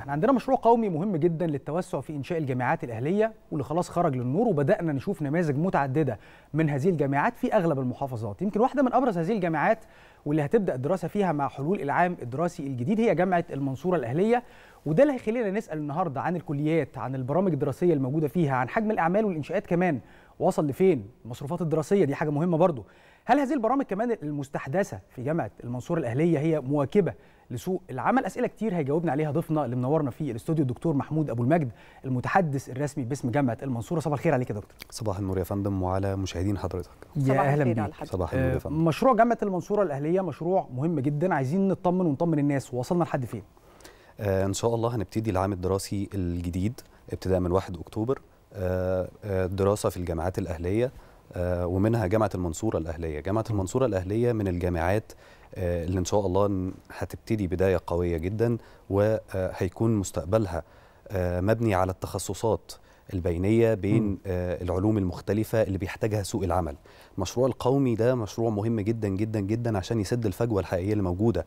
احنا عندنا مشروع قومي مهم جدا للتوسع في انشاء الجامعات الاهليه واللي خلاص خرج للنور وبدانا نشوف نماذج متعدده من هذه الجامعات في اغلب المحافظات يمكن واحده من ابرز هذه الجامعات واللي هتبدا الدراسه فيها مع حلول العام الدراسي الجديد هي جامعه المنصوره الاهليه وده اللي هيخلينا نسال النهارده عن الكليات عن البرامج الدراسيه الموجوده فيها عن حجم الاعمال والانشاءات كمان وصل لفين المصروفات الدراسيه دي حاجه مهمه برضو هل هذه البرامج كمان المستحدثه في جامعه المنصوره الاهليه هي مواكبه لسوق العمل اسئله كتير هيجاوبنا عليها ضيفنا اللي منورنا في الاستوديو الدكتور محمود ابو المجد المتحدث الرسمي باسم جامعه المنصوره صباح الخير عليك يا دكتور صباح النور يا فندم وعلى مشاهدين حضرتك يا اهلا بيك صباح النور يا فندم مشروع جامعه المنصوره الاهليه مشروع مهم جدا عايزين نطمن ونطمن الناس وصلنا لحد فين آه ان شاء الله هنبتدي العام الدراسي الجديد ابتداء من 1 اكتوبر الدراسه آه، آه، في الجامعات الاهليه آه، ومنها جامعه المنصوره الاهليه جامعه المنصوره الاهليه من الجامعات آه، اللي ان شاء الله هتبتدي بدايه قويه جدا وهيكون مستقبلها آه، مبني على التخصصات البينيه بين العلوم المختلفه اللي بيحتاجها سوق العمل. المشروع القومي ده مشروع مهم جدا جدا جدا عشان يسد الفجوه الحقيقيه اللي موجوده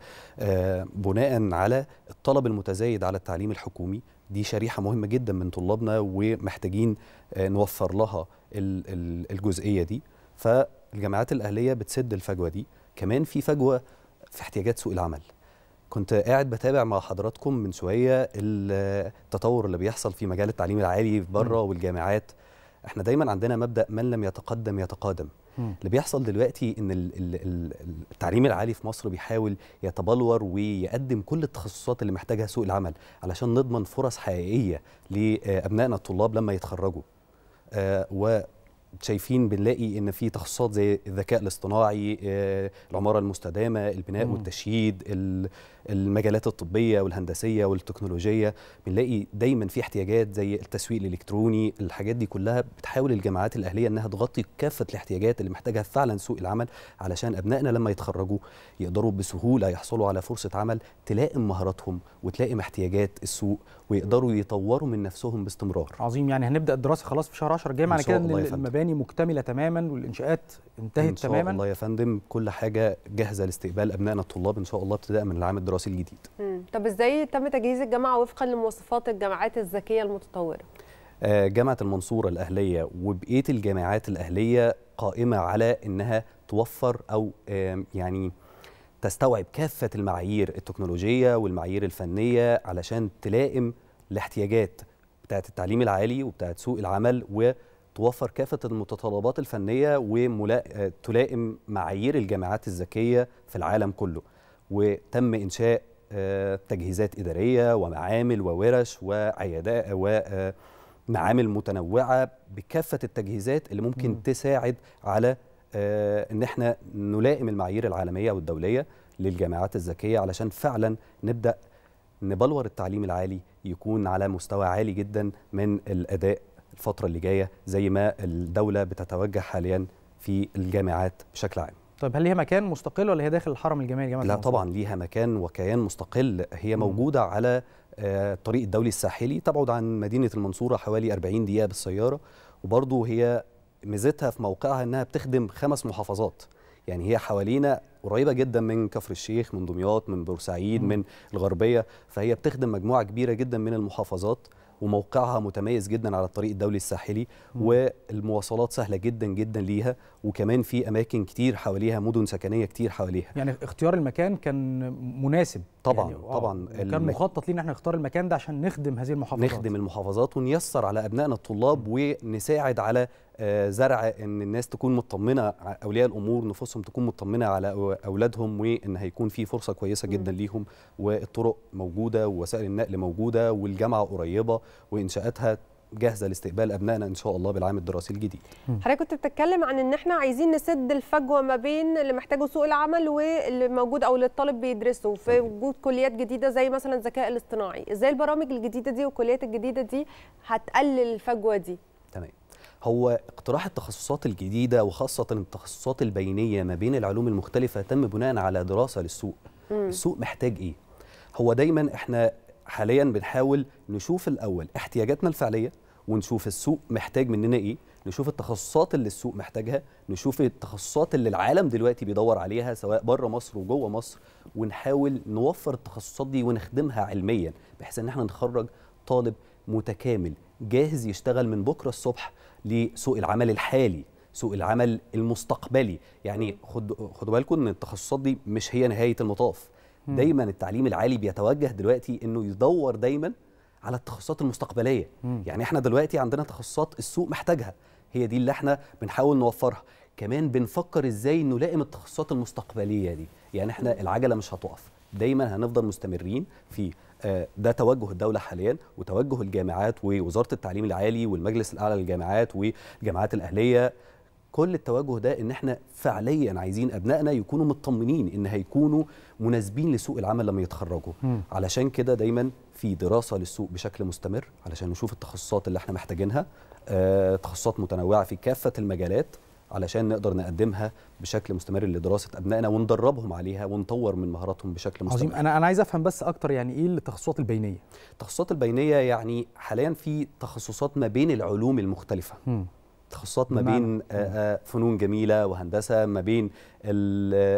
بناء على الطلب المتزايد على التعليم الحكومي دي شريحه مهمه جدا من طلابنا ومحتاجين آه، نوفر لها الجزئيه دي فالجامعات الاهليه بتسد الفجوه دي كمان في فجوه في احتياجات سوق العمل كنت قاعد بتابع مع حضراتكم من شويه التطور اللي بيحصل في مجال التعليم العالي بره والجامعات احنا دايما عندنا مبدا من لم يتقدم يتقادم اللي بيحصل دلوقتي ان التعليم العالي في مصر بيحاول يتبلور ويقدم كل التخصصات اللي محتاجها سوق العمل علشان نضمن فرص حقيقيه لابنائنا الطلاب لما يتخرجوا آه شايفين بنلاقي ان في تخصصات زي الذكاء الاصطناعي آه، العماره المستدامه البناء مم. والتشييد المجالات الطبيه والهندسيه والتكنولوجيه بنلاقي دايما في احتياجات زي التسويق الالكتروني الحاجات دي كلها بتحاول الجامعات الاهليه انها تغطي كافه الاحتياجات اللي محتاجها فعلا سوق العمل علشان ابنائنا لما يتخرجوا يقدروا بسهوله يحصلوا على فرصه عمل تلائم مهاراتهم وتلائم احتياجات السوق ويقدروا يطوروا من نفسهم باستمرار عظيم يعني هنبدا الدراسه خلاص في شهر 10 الجاي معنى كده ان المباني مكتمله تماما والانشاءات انتهت تماما إن شاء تماما الله يا فندم كل حاجه جاهزه لاستقبال ابنائنا الطلاب ان شاء الله ابتداء من العام الدراسي الجديد مم. طب ازاي تم تجهيز الجامعه وفقا لمواصفات الجامعات الذكيه المتطوره آه، جامعه المنصوره الاهليه وبقيه الجامعات الاهليه قائمه على انها توفر او يعني تستوعب كافه المعايير التكنولوجيه والمعايير الفنيه علشان تلائم الاحتياجات بتاعت التعليم العالي وبتاعت سوق العمل و توفر كافة المتطلبات الفنية وتلائم معايير الجامعات الذكية في العالم كله وتم إنشاء آه، تجهيزات إدارية ومعامل وورش وعيادات ومعامل آه، متنوعة بكافة التجهيزات اللي ممكن م. تساعد على آه، إن احنا نلائم المعايير العالمية والدولية للجامعات الذكية علشان فعلا نبدأ نبلور التعليم العالي يكون على مستوى عالي جدا من الأداء الفترة اللي جاية زي ما الدولة بتتوجه حاليا في الجامعات بشكل عام طيب هل ليها مكان مستقل ولا هي داخل الحرم الجامعي لا لا طبعا ليها مكان وكيان مستقل هي م. موجودة على آه، الطريق الدولي الساحلي تبعد عن مدينة المنصورة حوالي 40 دقيقة بالسيارة وبرضه هي ميزتها في موقعها انها بتخدم خمس محافظات يعني هي حوالينا قريبه جدا من كفر الشيخ من دمياط من بورسعيد من الغربيه فهي بتخدم مجموعه كبيره جدا من المحافظات وموقعها متميز جدا على الطريق الدولي الساحلي والمواصلات سهله جدا جدا ليها وكمان في اماكن كتير حواليها مدن سكنيه كتير حواليها يعني اختيار المكان كان مناسب طبعا يعني طبعا آه، كان الم... مخطط ان احنا نختار المكان ده عشان نخدم هذه المحافظات نخدم المحافظات ونيسر على ابنائنا الطلاب ونساعد على آه، زرع ان الناس تكون مطمنه اولياء الامور نفوسهم تكون مطمنه على اولادهم وان هيكون في فرصه كويسه جدا ليهم والطرق موجوده ووسائل النقل موجوده والجامعه قريبه وانشاءاتها جاهزه لاستقبال ابنائنا ان شاء الله بالعام الدراسي الجديد. حضرتك كنت بتتكلم عن ان احنا عايزين نسد الفجوه ما بين اللي محتاجه سوق العمل واللي موجود او اللي الطالب بيدرسه في وجود كليات جديده زي مثلا الذكاء الاصطناعي، ازاي البرامج الجديده دي والكليات الجديده دي هتقلل الفجوه دي؟ تمام. هو اقتراح التخصصات الجديده وخاصه التخصصات البينيه ما بين العلوم المختلفه تم بناء على دراسه للسوق. م. السوق محتاج ايه؟ هو دايما احنا حاليا بنحاول نشوف الاول احتياجاتنا الفعليه ونشوف السوق محتاج مننا ايه نشوف التخصصات اللي السوق محتاجها نشوف التخصصات اللي العالم دلوقتي بيدور عليها سواء بره مصر وجوه مصر ونحاول نوفر التخصصات دي ونخدمها علميا بحيث ان احنا نخرج طالب متكامل جاهز يشتغل من بكره الصبح لسوق العمل الحالي سوق العمل المستقبلي يعني خدوا بالكم ان التخصصات دي مش هي نهايه المطاف دايما التعليم العالي بيتوجه دلوقتي انه يدور دايما على التخصصات المستقبليه مم. يعني احنا دلوقتي عندنا تخصصات السوق محتاجها هي دي اللي احنا بنحاول نوفرها كمان بنفكر ازاي نلائم التخصصات المستقبليه دي يعني احنا العجله مش هتقف دايما هنفضل مستمرين في آه، ده توجه الدولة حاليا وتوجه الجامعات ووزارة التعليم العالي والمجلس الأعلى للجامعات والجامعات الأهلية كل التوجه ده ان احنا فعليا عايزين ابنائنا يكونوا مطمنين ان هيكونوا مناسبين لسوق العمل لما يتخرجوا م. علشان كده دايما في دراسه للسوق بشكل مستمر علشان نشوف التخصصات اللي احنا محتاجينها آه، تخصصات متنوعه في كافه المجالات علشان نقدر نقدمها بشكل مستمر لدراسه ابنائنا وندربهم عليها ونطور من مهاراتهم بشكل مستمر. عظيم انا انا عايز افهم بس اكتر يعني ايه التخصصات البينيه؟ التخصصات البينيه يعني حاليا في تخصصات ما بين العلوم المختلفه. م. تخصصات ما بين آه، آه، فنون جميله وهندسه ما بين آه،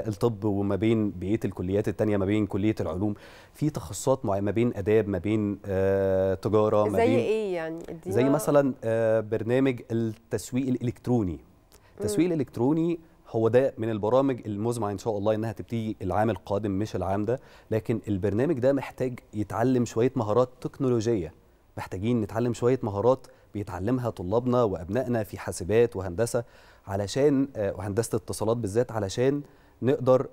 الطب وما بين بقيه الكليات الثانيه ما بين كليه العلوم في تخصصات معينه ما بين اداب ما بين تجاره ما زي بين ايه يعني زي مثلا برنامج التسويق الالكتروني التسويق م. الالكتروني هو ده من البرامج المزمع ان شاء الله انها تبتدي العام القادم مش العام ده لكن البرنامج ده محتاج يتعلم شويه مهارات تكنولوجيه محتاجين نتعلم شويه مهارات بيتعلمها طلابنا وابنائنا في حاسبات وهندسه علشان آه، وهندسه اتصالات بالذات علشان نقدر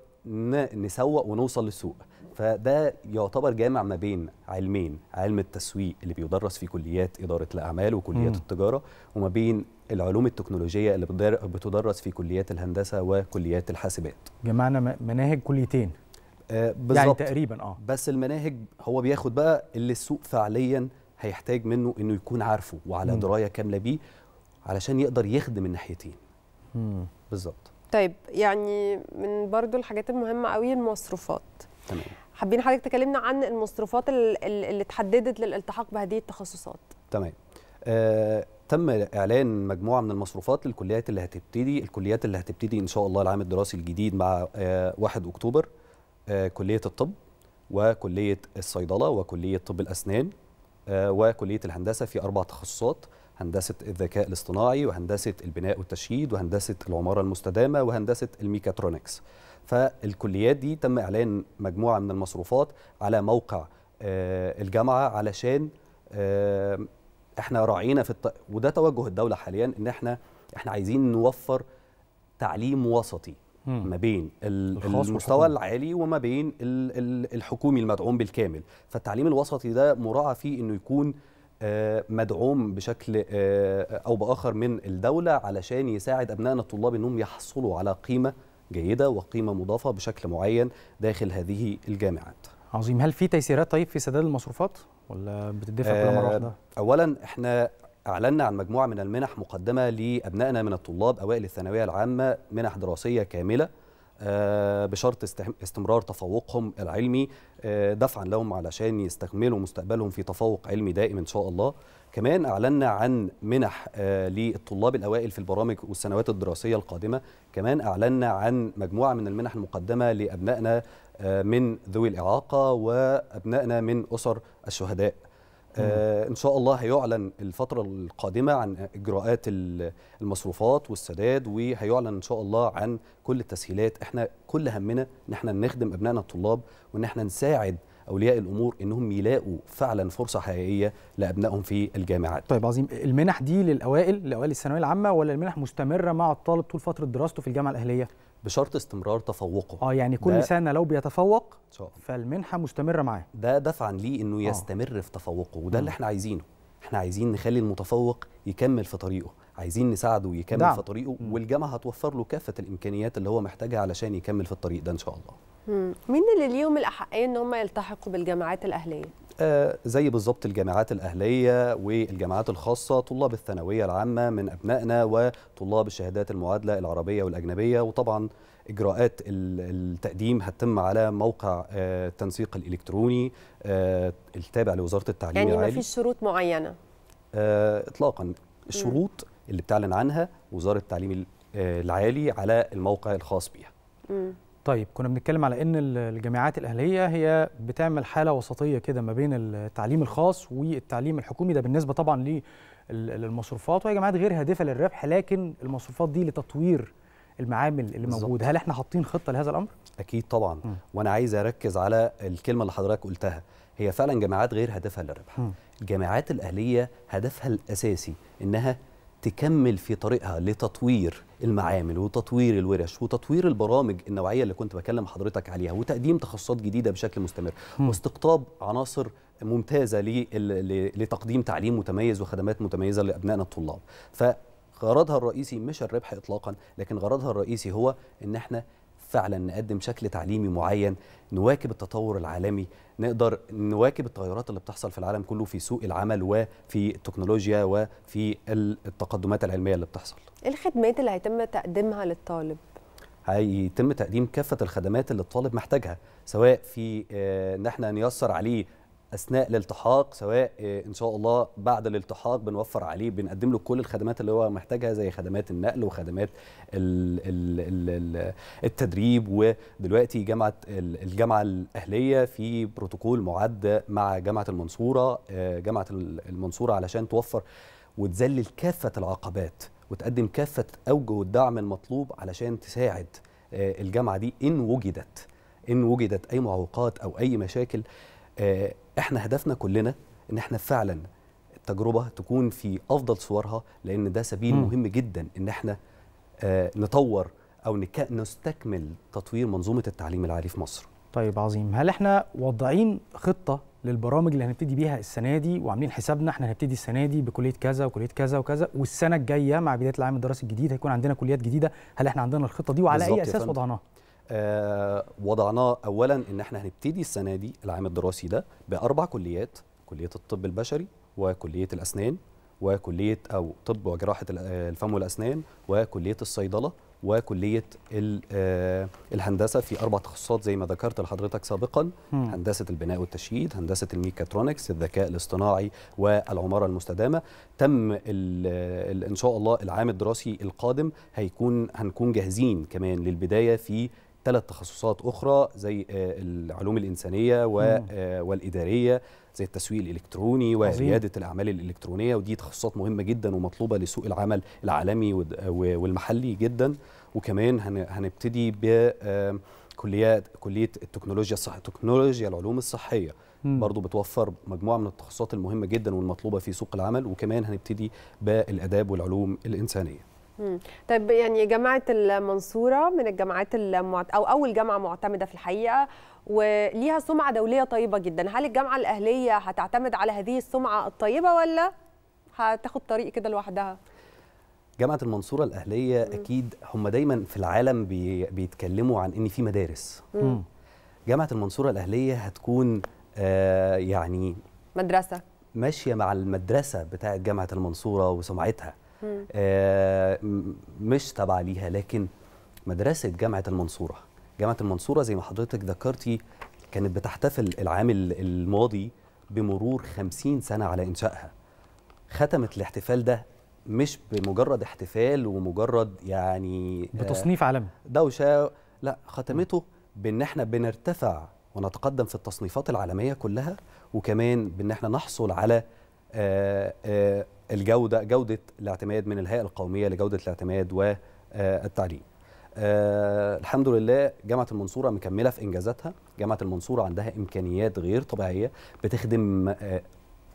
نسوق ونوصل للسوق فده يعتبر جامع ما بين علمين علم التسويق اللي بيدرس في كليات إدارة الأعمال وكليات م. التجارة وما بين العلوم التكنولوجية اللي بتدرس في كليات الهندسة وكليات الحاسبات جمعنا مناهج كليتين آه يعني تقريبا اه بس المناهج هو بياخد بقى اللي السوق فعليا هيحتاج منه انه يكون عارفه وعلى درايه كامله بيه علشان يقدر يخدم الناحيتين بالظبط طيب يعني من برضو الحاجات المهمه قوي المصروفات تمام حابين حضرتك تكلمنا عن المصروفات اللي اتحددت للالتحاق بهذه التخصصات تمام آه تم اعلان مجموعه من المصروفات للكليات اللي هتبتدي الكليات اللي هتبتدي ان شاء الله العام الدراسي الجديد مع آه 1 اكتوبر آه كليه الطب وكليه الصيدله وكليه طب الاسنان وكليه الهندسه في اربع تخصصات هندسه الذكاء الاصطناعي وهندسه البناء والتشييد وهندسه العماره المستدامه وهندسه الميكاترونكس فالكليات دي تم اعلان مجموعه من المصروفات على موقع آه، الجامعه علشان آه، احنا راعينا في الت... وده توجه الدوله حاليا ان احنا احنا عايزين نوفر تعليم وسطي ما بين المستوى العالي وما بين الحكومي المدعوم بالكامل فالتعليم الوسطي ده مراعى فيه انه يكون آه، مدعوم بشكل آه، او باخر من الدوله علشان يساعد ابنائنا الطلاب انهم يحصلوا على قيمه جيده وقيمه مضافه بشكل معين داخل هذه الجامعات عظيم هل في تيسيرات طيب في سداد المصروفات ولا بتدفع كل مره واحده آه، اولا احنا أعلنا عن مجموعة من المنح مقدمة لأبنائنا من الطلاب أوائل الثانوية العامة منح دراسية كاملة آه، بشرط استمرار تفوقهم العلمي آه، دفعا لهم علشان يستكملوا مستقبلهم في تفوق علمي دائم إن شاء الله كمان أعلنا عن منح آه، للطلاب الأوائل في البرامج والسنوات الدراسية القادمة كمان أعلنا عن مجموعة من المنح المقدمة لأبنائنا من ذوي الإعاقة وأبنائنا من أسر الشهداء آه ان شاء الله هيعلن الفتره القادمه عن اجراءات المصروفات والسداد وهيعلن ان شاء الله عن كل التسهيلات احنا كل همنا ان احنا نخدم ابنائنا الطلاب وان احنا نساعد اولياء الامور انهم يلاقوا فعلا فرصه حقيقيه لابنائهم في الجامعات. طيب عظيم، المنح دي للاوائل لاوائل الثانويه العامه ولا المنح مستمره مع الطالب طول فتره دراسته في الجامعه الاهليه؟ بشرط استمرار تفوقه اه يعني كل سنه لو بيتفوق شاء. فالمنحه مستمره معاه ده دفعا ليه انه آه. يستمر آه. في تفوقه وده اللي احنا عايزينه احنا عايزين نخلي المتفوق يكمل في طريقه عايزين نساعده يكمل دعم. في طريقه والجامعه هتوفر له كافه الامكانيات اللي هو محتاجها علشان يكمل في الطريق ده ان شاء الله مين اللي ليهم الاحقيه ان هم يلتحقوا بالجامعات الاهليه زي بالظبط الجامعات الأهلية والجامعات الخاصة طلاب الثانوية العامة من أبنائنا وطلاب الشهادات المعادلة العربية والأجنبية وطبعا إجراءات التقديم هتتم على موقع آه، التنسيق الإلكتروني آه، التابع لوزارة التعليم يعني العالي يعني ما فيش شروط معينة؟ آه، إطلاقا الشروط اللي بتعلن عنها وزارة التعليم العالي على الموقع الخاص بيها طيب كنا بنتكلم على ان الجامعات الاهليه هي بتعمل حاله وسطيه كده ما بين التعليم الخاص والتعليم الحكومي ده بالنسبه طبعا للمصروفات وهي جامعات غير هادفه للربح لكن المصروفات دي لتطوير المعامل اللي موجوده هل احنا حاطين خطه لهذا الامر اكيد طبعا م. وانا عايز اركز على الكلمه اللي حضرتك قلتها هي فعلا جامعات غير هدفها للربح الجامعات الاهليه هدفها الاساسي انها تكمل في طريقها لتطوير المعامل وتطوير الورش وتطوير البرامج النوعيه اللي كنت بكلم حضرتك عليها وتقديم تخصصات جديده بشكل مستمر واستقطاب عناصر ممتازه لتقديم تعليم متميز وخدمات متميزه لابنائنا الطلاب فغرضها الرئيسي مش الربح اطلاقا لكن غرضها الرئيسي هو ان احنا فعلا نقدم شكل تعليمي معين نواكب التطور العالمي نقدر نواكب التغيرات اللي بتحصل في العالم كله في سوق العمل وفي التكنولوجيا وفي التقدمات العلميه اللي بتحصل إيه الخدمات اللي هيتم تقديمها للطالب هيتم تقديم كافه الخدمات اللي الطالب محتاجها سواء في آه، ان احنا نيسر عليه اثناء الالتحاق سواء آه، ان شاء الله بعد الالتحاق بنوفر عليه بنقدم له كل الخدمات اللي هو محتاجها زي خدمات النقل وخدمات التدريب ودلوقتي جامعه الجامعه الاهليه في بروتوكول معد مع جامعه المنصوره آه، جامعه المنصوره علشان توفر وتذلل كافه العقبات وتقدم كافه اوجه الدعم المطلوب علشان تساعد آه، الجامعه دي ان وجدت ان وجدت اي معوقات او اي مشاكل احنا هدفنا كلنا ان احنا فعلا التجربه تكون في افضل صورها لان ده سبيل م. مهم جدا ان احنا آه نطور او نستكمل تطوير منظومه التعليم العالي في مصر طيب عظيم هل احنا واضعين خطه للبرامج اللي هنبتدي بيها السنه دي وعاملين حسابنا احنا هنبتدي السنه دي بكليه كذا وكليه كذا وكذا والسنه الجايه مع بدايه العام الدراسي الجديد هيكون عندنا كليات جديده هل احنا عندنا الخطه دي وعلى اي اساس وضعناها آه، وضعناه اولا ان احنا هنبتدي السنه دي العام الدراسي ده باربع كليات كليه الطب البشري وكليه الاسنان وكليه او طب وجراحه آه، الفم والاسنان وكليه الصيدله وكليه آه، الهندسه في اربع تخصصات زي ما ذكرت لحضرتك سابقا هندسه البناء والتشييد هندسه الميكاترونكس الذكاء الاصطناعي والعماره المستدامه تم ان شاء الله العام الدراسي القادم هيكون هنكون جاهزين كمان للبدايه في ثلاث تخصصات اخرى زي آه، العلوم الانسانيه آه، والاداريه زي التسويق الالكتروني ورياده الاعمال الالكترونيه ودي تخصصات مهمه جدا ومطلوبه لسوق العمل العالمي والمحلي جدا وكمان هنبتدي ب آه، كليات كليه التكنولوجيا الصح... تكنولوجيا العلوم الصحيه مم. برضو بتوفر مجموعه من التخصصات المهمه جدا والمطلوبه في سوق العمل وكمان هنبتدي بالاداب والعلوم الانسانيه طيب يعني جامعه المنصوره من الجامعات المعت... او اول جامعه معتمده في الحقيقه وليها سمعه دوليه طيبه جدا هل الجامعه الاهليه هتعتمد على هذه السمعه الطيبه ولا هتاخد طريق كده لوحدها جامعه المنصوره الاهليه مم. اكيد هم دايما في العالم بي... بيتكلموا عن ان في مدارس مم. جامعه المنصوره الاهليه هتكون آه يعني مدرسه ماشيه مع المدرسه بتاعه جامعه المنصوره وسمعتها آه، مش تابعه ليها لكن مدرسه جامعه المنصوره جامعه المنصوره زي ما حضرتك ذكرتي كانت بتحتفل العام الماضي بمرور 50 سنه على انشائها ختمت الاحتفال ده مش بمجرد احتفال ومجرد يعني آه، بتصنيف عالمي دوشه لا ختمته بان احنا بنرتفع ونتقدم في التصنيفات العالميه كلها وكمان بان احنا نحصل على آه آه الجوده جوده الاعتماد من الهيئه القوميه لجوده الاعتماد والتعليم. آه الحمد لله جامعه المنصوره مكمله في انجازاتها، جامعه المنصوره عندها امكانيات غير طبيعيه بتخدم آه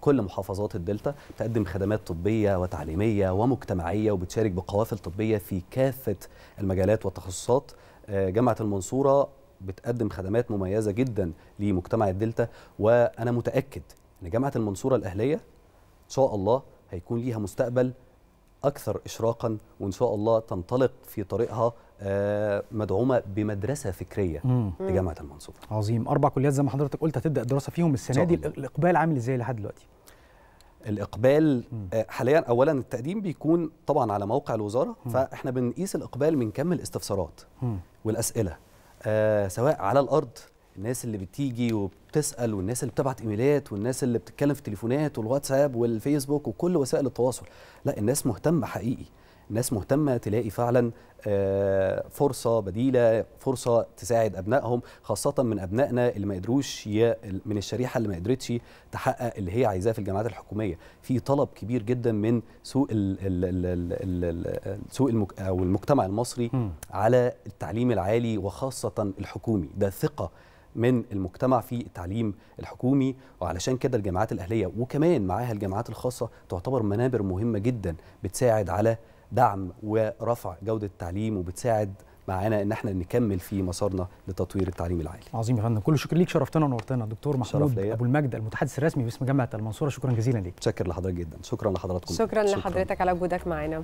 كل محافظات الدلتا تقدم خدمات طبية وتعليمية ومجتمعية وبتشارك بقوافل طبية في كافة المجالات والتخصصات آه، جامعة المنصورة بتقدم خدمات مميزة جدا لمجتمع الدلتا وأنا متأكد أن جامعة المنصورة الأهلية إن شاء الله هيكون ليها مستقبل اكثر اشراقا وان شاء الله تنطلق في طريقها آه، مدعومه بمدرسه فكريه لجامعه المنصوره. عظيم، اربع كليات زي ما حضرتك قلت هتبدا الدراسه فيهم السنه دي الاقبال عامل ازاي لحد دلوقتي؟ الاقبال آه، حاليا اولا التقديم بيكون طبعا على موقع الوزاره مم. فاحنا بنقيس الاقبال من كم الاستفسارات مم. والاسئله آه، سواء على الارض الناس اللي بتيجي وبتسال والناس اللي بتبعت ايميلات والناس اللي بتتكلم في التليفونات والواتساب والفيسبوك وكل وسائل التواصل لا الناس مهتمه حقيقي الناس مهتمة تلاقي فعلا آه، فرصة بديلة فرصة تساعد أبنائهم خاصة من أبنائنا اللي ما قدروش من الشريحة اللي ما قدرتش تحقق اللي هي عايزاه في الجامعات الحكومية في طلب كبير جدا من سوق ال ال سوق المك أو المجتمع المصري على التعليم العالي وخاصة الحكومي ده ثقة من المجتمع في التعليم الحكومي وعلشان كده الجامعات الاهليه وكمان معاها الجامعات الخاصه تعتبر منابر مهمه جدا بتساعد على دعم ورفع جوده التعليم وبتساعد معانا ان احنا نكمل في مسارنا لتطوير التعليم العالي. عظيم يا فندم كل شكر ليك شرفتنا ونورتنا الدكتور محمود ابو المجد المتحدث الرسمي باسم جامعه المنصوره شكرا جزيلا ليك. شكر لحضرتك جدا شكرا لحضراتكم شكرا, شكرا لحضرتك على وجودك معانا.